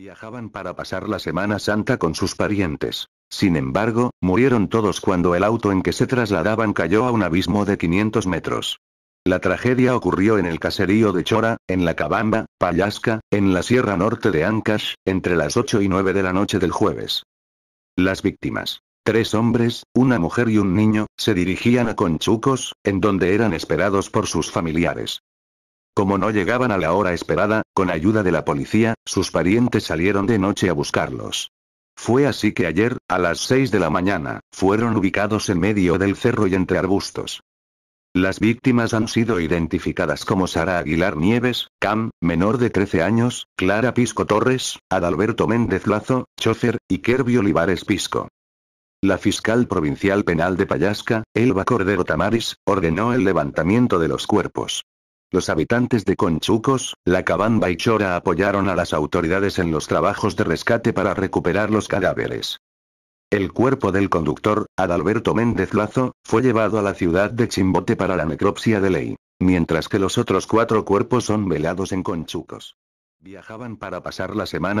Viajaban para pasar la Semana Santa con sus parientes. Sin embargo, murieron todos cuando el auto en que se trasladaban cayó a un abismo de 500 metros. La tragedia ocurrió en el caserío de Chora, en la Cabamba, Pallasca, en la Sierra Norte de Ancash, entre las 8 y 9 de la noche del jueves. Las víctimas, tres hombres, una mujer y un niño, se dirigían a Conchucos, en donde eran esperados por sus familiares. Como no llegaban a la hora esperada, con ayuda de la policía, sus parientes salieron de noche a buscarlos. Fue así que ayer, a las 6 de la mañana, fueron ubicados en medio del cerro y entre arbustos. Las víctimas han sido identificadas como Sara Aguilar Nieves, Cam, menor de 13 años, Clara Pisco Torres, Adalberto Méndez Lazo, Chofer, y Kerby Olivares Pisco. La fiscal provincial penal de Payasca, Elba Cordero Tamaris, ordenó el levantamiento de los cuerpos. Los habitantes de Conchucos, La Cabamba y Chora apoyaron a las autoridades en los trabajos de rescate para recuperar los cadáveres. El cuerpo del conductor, Adalberto Méndez Lazo, fue llevado a la ciudad de Chimbote para la necropsia de ley, mientras que los otros cuatro cuerpos son velados en Conchucos. Viajaban para pasar la semana